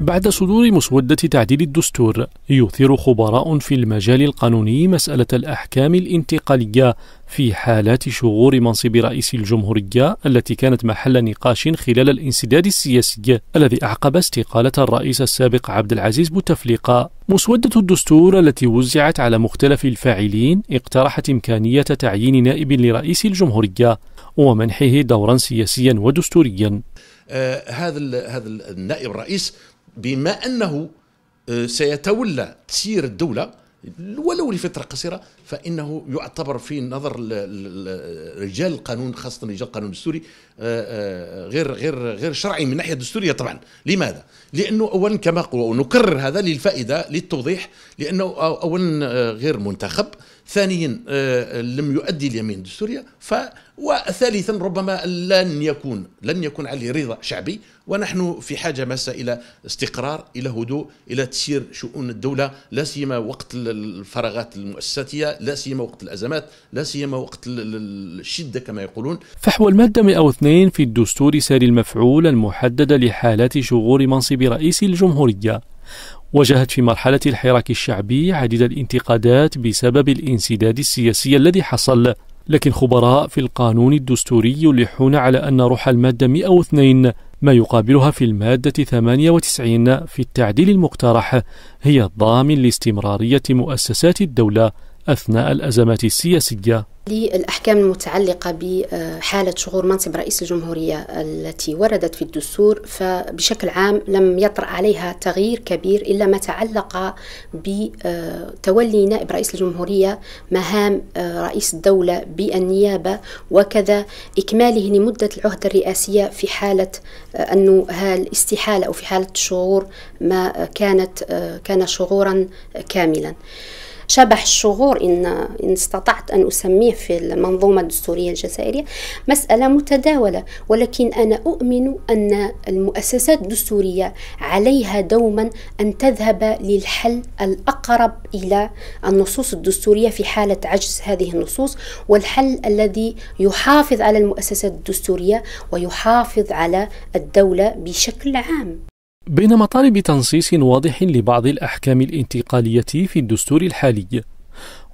بعد صدور مسودة تعديل الدستور يثير خبراء في المجال القانوني مسألة الأحكام الانتقالية في حالات شغور منصب رئيس الجمهورية التي كانت محل نقاش خلال الانسداد السياسي الذي أعقب استقالة الرئيس السابق عبد العزيز بوتفليقة مسودة الدستور التي وزعت على مختلف الفاعلين اقترحت إمكانية تعيين نائب لرئيس الجمهورية ومنحه دورا سياسيا ودستوريا آه هذا هذا النائب الرئيس بما أنه آه، سيتولى تسيير الدولة ولو لفترة قصيرة فإنه يعتبر في نظر رجال القانون خاصة رجال القانون الدستوري آه، آه، غير غير غير شرعي من ناحية دستورية طبعا لماذا؟ لأنه أولا كما ونكرر هذا للفائدة للتوضيح لأنه أولا غير منتخب ثانيا آه، لم يؤدي اليمين الدستورية ف وثالثا ربما لن يكون لن يكون عليه رضا شعبي ونحن في حاجه ماسه الى استقرار الى هدوء الى تسيير شؤون الدوله لا سيما وقت الفراغات المؤسساتيه لا سيما وقت الازمات لا سيما وقت الشده كما يقولون فحوى الماده 102 في الدستور ساري المفعول المحدد لحالات شغور منصب رئيس الجمهوريه واجهت في مرحلة الحراك الشعبي عديد الانتقادات بسبب الانسداد السياسي الذي حصل لكن خبراء في القانون الدستوري يلحون على أن روح المادة 102 ما يقابلها في المادة 98 في التعديل المقترح هي الضامن لاستمرارية مؤسسات الدولة أثناء الأزمات السياسية للأحكام المتعلقة بحالة شغور منصب رئيس الجمهورية التي وردت في الدستور فبشكل عام لم يطرأ عليها تغيير كبير إلا ما تعلق بتولي نائب رئيس الجمهورية مهام رئيس الدولة بالنيابة وكذا إكماله لمدة العهدة الرئاسية في حالة أنه الاستحالة أو في حالة شغور ما كانت كان شغورا كاملا شبح الشغور إن, إن استطعت أن أسميه في المنظومة الدستورية الجزائرية مسألة متداولة ولكن أنا أؤمن أن المؤسسات الدستورية عليها دوما أن تذهب للحل الأقرب إلى النصوص الدستورية في حالة عجز هذه النصوص والحل الذي يحافظ على المؤسسات الدستورية ويحافظ على الدولة بشكل عام بين مطالب تنصيص واضح لبعض الأحكام الانتقالية في الدستور الحالي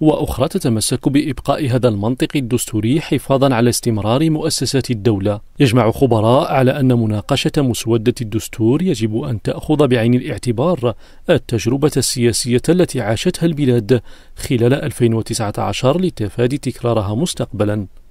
وأخرى تتمسك بإبقاء هذا المنطق الدستوري حفاظا على استمرار مؤسسات الدولة يجمع خبراء على أن مناقشة مسودة الدستور يجب أن تأخذ بعين الاعتبار التجربة السياسية التي عاشتها البلاد خلال 2019 لتفادي تكرارها مستقبلا